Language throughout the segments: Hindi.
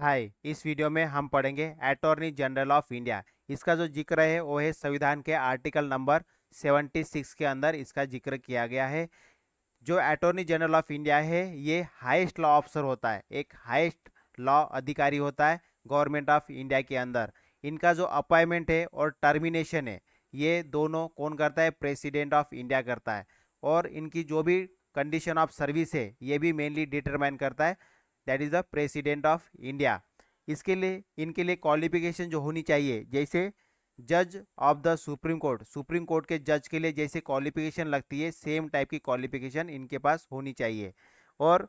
हाय इस वीडियो में हम पढ़ेंगे अटॉर्नी जनरल ऑफ इंडिया इसका जो जिक्र है वो है संविधान के आर्टिकल नंबर 76 के अंदर इसका जिक्र किया गया है जो अटॉर्नी जनरल ऑफ इंडिया है ये हाईएस्ट लॉ ऑफिसर होता है एक हाईएस्ट लॉ अधिकारी होता है गवर्नमेंट ऑफ इंडिया के अंदर इनका जो अपॉइंटमेंट है और टर्मिनेशन है ये दोनों कौन करता है प्रेसिडेंट ऑफ इंडिया करता है और इनकी जो भी कंडीशन ऑफ सर्विस है ये भी मेनली डिटरमाइन करता है that is the president of India इसके लिए इनके लिए क्वालिफिकेशन जो होनी चाहिए जैसे जज of the supreme court supreme court के जज के लिए जैसे क्वालिफिकेशन लगती है सेम टाइप की क्वालिफिकेशन इनके पास होनी चाहिए और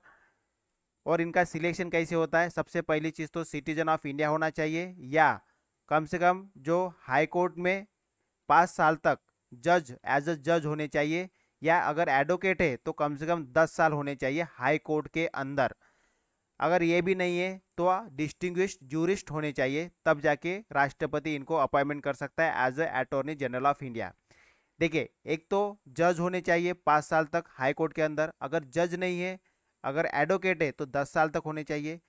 और इनका सिलेक्शन कैसे होता है सबसे पहली चीज़ तो सिटीजन ऑफ इंडिया होना चाहिए या कम से कम जो हाई कोर्ट में पाँच साल तक जज एज अ जज होने चाहिए या अगर एडवोकेट है तो कम से कम दस साल होने चाहिए हाई कोर्ट के अंदर अगर ये भी नहीं है तो डिस्टिंग्विश्ड जूरिस्ट होने चाहिए तब जाके राष्ट्रपति इनको अपॉइंटमेंट कर सकता है as a attorney general of India देखिए एक तो जज होने चाहिए पाँच साल तक हाई कोर्ट के अंदर अगर जज नहीं है अगर एडवोकेट है तो दस साल तक होने चाहिए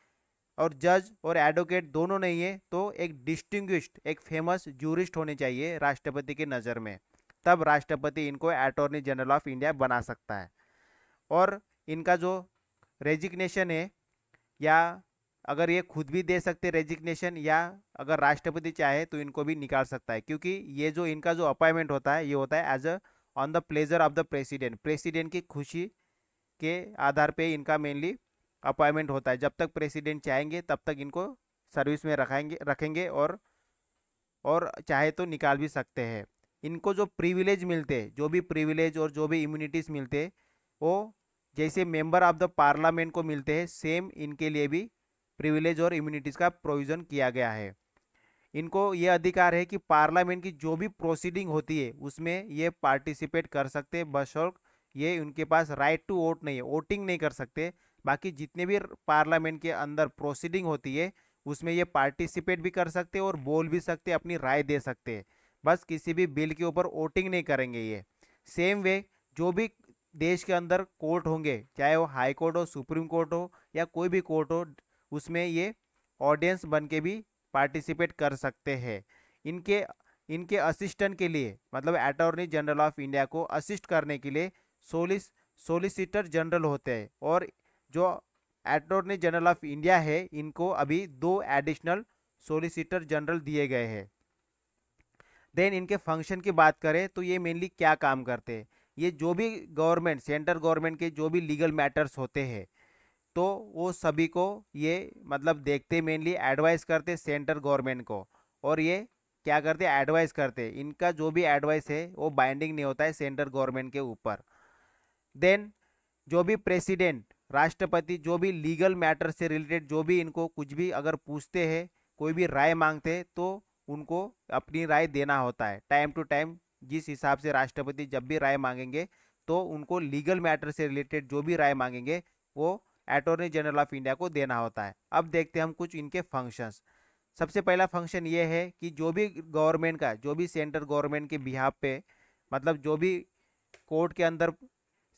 और जज और एडवोकेट दोनों नहीं है तो एक डिस्टिंग्विश्ड एक फेमस जूरिस्ट होने चाहिए राष्ट्रपति की नज़र में तब राष्ट्रपति इनको अटॉर्नी जनरल ऑफ इंडिया बना सकता है और इनका जो रेजिग्नेशन है या अगर ये खुद भी दे सकते रेजिग्नेशन या अगर राष्ट्रपति चाहे तो इनको भी निकाल सकता है क्योंकि ये जो इनका जो अपॉइंटमेंट होता है ये होता है as a on the pleasure of the president president की खुशी के आधार पे इनका मेनली अपॉइंटमेंट होता है जब तक प्रेसिडेंट चाहेंगे तब तक इनको सर्विस में रखेंगे रखेंगे और और चाहे तो निकाल भी सकते हैं इनको जो प्रिविलेज मिलते जो भी प्रिविलेज और जो भी इम्यूनिटीज़ मिलते वो जैसे मेंबर ऑफ द पार्लियामेंट को मिलते हैं सेम इनके लिए भी प्रिविलेज और इम्यूनिटीज़ का प्रोविज़न किया गया है इनको ये अधिकार है कि पार्लियामेंट की जो भी प्रोसीडिंग होती है उसमें ये पार्टिसिपेट कर सकते हैं बशर्क ये उनके पास राइट टू वोट नहीं है वोटिंग नहीं कर सकते बाकी जितने भी पार्लियामेंट के अंदर प्रोसीडिंग होती है उसमें ये पार्टिसिपेट भी कर सकते और बोल भी सकते अपनी राय दे सकते बस किसी भी बिल के ऊपर वोटिंग नहीं करेंगे ये सेम वे जो भी देश के अंदर कोर्ट होंगे चाहे वो हाई कोर्ट हो सुप्रीम कोर्ट हो या कोई भी कोर्ट हो उसमें ये ऑडियंस बन के भी पार्टिसिपेट कर सकते हैं इनके इनके असिस्टेंट के लिए मतलब अटॉर्नी जनरल ऑफ इंडिया को असिस्ट करने के लिए सोलिस सोलिसिटर जनरल होते हैं और जो अटॉर्नी जनरल ऑफ इंडिया है इनको अभी दो एडिशनल सोलिसिटर जनरल दिए गए हैं देन इनके फंक्शन की बात करें तो ये मेनली क्या काम करते हैं ये जो भी गवर्नमेंट सेंट्रल गवर्नमेंट के जो भी लीगल मैटर्स होते हैं तो वो सभी को ये मतलब देखते मेनली एडवाइस करते सेंट्रल गवर्नमेंट को और ये क्या करते एडवाइस करते इनका जो भी एडवाइस है वो बाइंडिंग नहीं होता है सेंट्रल गवर्नमेंट के ऊपर देन जो भी प्रेसिडेंट राष्ट्रपति जो भी लीगल मैटर से रिलेटेड जो भी इनको कुछ भी अगर पूछते हैं कोई भी राय मांगते हैं तो उनको अपनी राय देना होता है टाइम टू टाइम जिस हिसाब से राष्ट्रपति जब भी राय मांगेंगे तो उनको लीगल मैटर से रिलेटेड जो भी राय मांगेंगे वो अटोर्नी जनरल ऑफ इंडिया को देना होता है अब देखते हैं हम कुछ इनके फंक्शंस सबसे पहला फंक्शन ये है कि जो भी गवर्नमेंट का जो भी सेंट्रल गवर्नमेंट के बिहाब पे मतलब जो भी कोर्ट के अंदर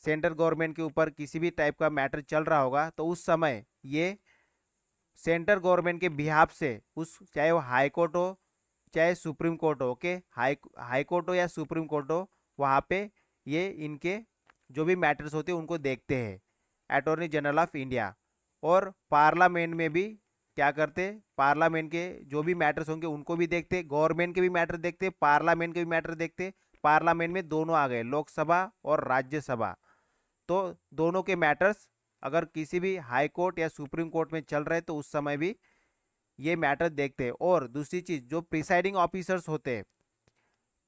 सेंट्रल गवर्नमेंट के ऊपर किसी भी टाइप का मैटर चल रहा होगा तो उस समय ये सेंट्रल गवर्नमेंट के बिहाब से उस चाहे वो हाई कोर्ट हो चाहे सुप्रीम कोर्ट हो ओके हाई हाई कोर्ट हो या सुप्रीम कोर्ट हो वहाँ पे ये इनके जो भी मैटर्स होते हैं उनको देखते हैं अटोर्नी जनरल ऑफ इंडिया और पार्लियामेंट में भी क्या करते पार्लियामेंट के जो भी मैटर्स होंगे उनको भी देखते गवर्नमेंट के भी मैटर देखते पार्लियामेंट के भी मैटर देखते पार्लियामेंट में दोनों आ गए लोकसभा और राज्यसभा तो दोनों के मैटर्स अगर किसी भी हाई कोर्ट या सुप्रीम कोर्ट में चल रहे तो उस समय भी ये मैटर देखते हैं और दूसरी चीज़ जो प्रिसाइडिंग ऑफिसर्स होते हैं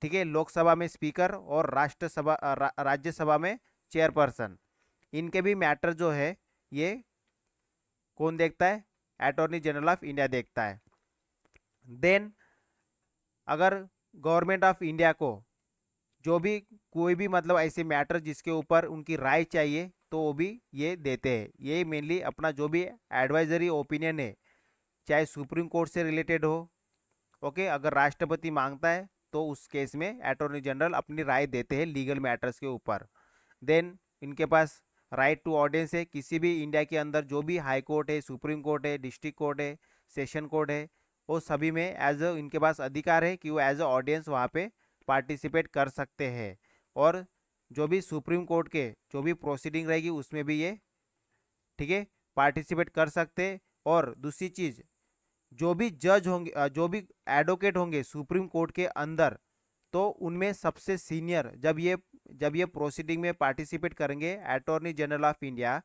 ठीक है लोकसभा में स्पीकर और राष्ट्रसभा रा, राज्यसभा में चेयरपर्सन इनके भी मैटर जो है ये कौन देखता है अटॉर्नी जनरल ऑफ इंडिया देखता है देन अगर गवर्नमेंट ऑफ इंडिया को जो भी कोई भी मतलब ऐसे मैटर जिसके ऊपर उनकी राय चाहिए तो वो भी ये देते हैं ये मेनली अपना जो भी एडवाइजरी ओपिनियन है चाहे सुप्रीम कोर्ट से रिलेटेड हो ओके अगर राष्ट्रपति मांगता है तो उस केस में अटोर्नी जनरल अपनी राय देते हैं लीगल मैटर्स के ऊपर देन इनके पास राइट टू ऑडियंस है किसी भी इंडिया के अंदर जो भी हाई कोर्ट है सुप्रीम कोर्ट है डिस्ट्रिक्ट कोर्ट है सेशन कोर्ट है वो सभी में एज अ इनके पास अधिकार है कि वो एज अ ऑडियंस वहाँ पे पार्टिसिपेट कर सकते हैं और जो भी सुप्रीम कोर्ट के जो भी प्रोसीडिंग रहेगी उसमें भी ये ठीक है पार्टिसिपेट कर सकते और दूसरी चीज़ जो भी जज होंगे जो भी एडवोकेट होंगे सुप्रीम कोर्ट के अंदर तो उनमें सबसे सीनियर जब ये जब ये प्रोसीडिंग में पार्टिसिपेट करेंगे अटॉर्नी जनरल ऑफ इंडिया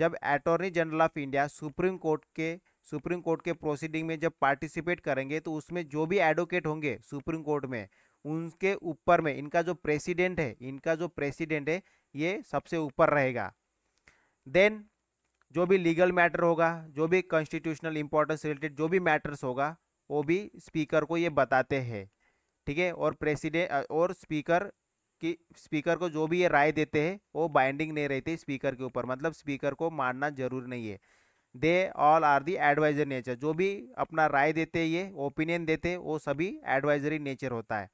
जब attorney general of India supreme court के सुप्रीम कोर्ट के प्रोसीडिंग में जब पार्टिसिपेट करेंगे तो उसमें जो भी एडवोकेट होंगे सुप्रीम कोर्ट में उनके ऊपर में इनका जो प्रेसिडेंट है इनका जो प्रेसिडेंट है ये सबसे ऊपर रहेगा देन जो भी लीगल मैटर होगा जो भी कॉन्स्टिट्यूशनल इंपॉर्टेंस रिलेटेड जो भी मैटर्स होगा वो भी स्पीकर को ये बताते हैं ठीक है और प्रेसिडेंट और स्पीकर की स्पीकर को जो भी ये राय देते हैं वो बाइंडिंग नहीं रहती स्पीकर के ऊपर मतलब स्पीकर को मानना जरूर नहीं है they all are the advisory nature जो भी अपना राय देते ये ओपिनियन देते वो सभी एडवाइजरी नेचर होता है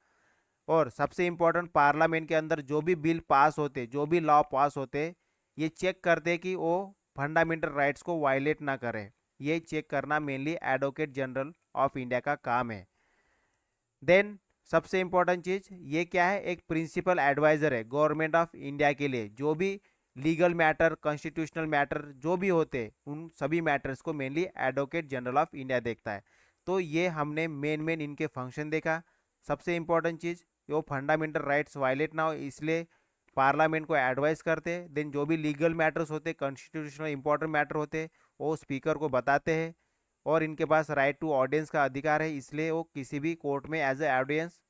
और सबसे इम्पोर्टेंट पार्लियामेंट के अंदर जो भी बिल पास होते जो भी लॉ पास होते ये चेक करते कि वो फंडामेंटल राइट्स को वायलेट ना करें ये चेक करना mainly advocate general of India का काम है देन सबसे इम्पोर्टेंट चीज़ ये क्या है एक प्रिंसिपल एडवाइज़र है गवर्नमेंट ऑफ इंडिया के लिए जो भी लीगल मैटर कॉन्स्टिट्यूशनल मैटर जो भी होते उन सभी मैटर्स को mainly advocate general of India देखता है तो ये हमने मेन मेन इनके फंक्शन देखा सबसे इम्पोर्टेंट चीज़ वो फंडामेंटल राइट्स वायलेट ना हो इसलिए पार्लियामेंट को एडवाइस करते देन जो भी लीगल मैटर्स होते कॉन्स्टिट्यूशनल इंपॉर्टेंट मैटर होते वो स्पीकर को बताते हैं और इनके पास राइट टू ऑडियंस का अधिकार है इसलिए वो किसी भी कोर्ट में एज ए ऑडियंस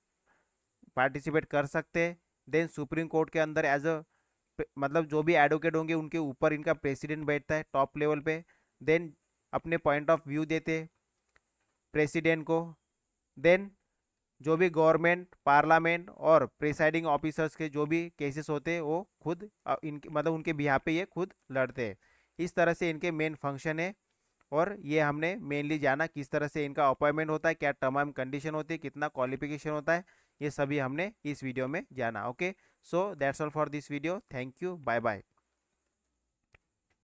पार्टिसिपेट कर सकते हैं देन सुप्रीम कोर्ट के अंदर एज अ मतलब जो भी एडवोकेट होंगे उनके ऊपर इनका प्रेसिडेंट बैठता है टॉप लेवल पे देन अपने पॉइंट ऑफ व्यू देते प्रेसिडेंट को देन जो भी गवर्नमेंट पार्लियामेंट और प्रिसाइडिंग ऑफिसर्स के जो भी केसेस होते हैं वो खुद इनके मतलब उनके बिहार पे ये खुद लड़ते हैं इस तरह से इनके मेन फंक्शन है और ये हमने मेनली जाना किस तरह से इनका अपॉइंटमेंट होता है क्या टर्म एंड कंडीशन होती है कितना क्वालिफिकेशन होता है ये सभी हमने इस वीडियो में जाना okay so that's all for this video thank you bye bye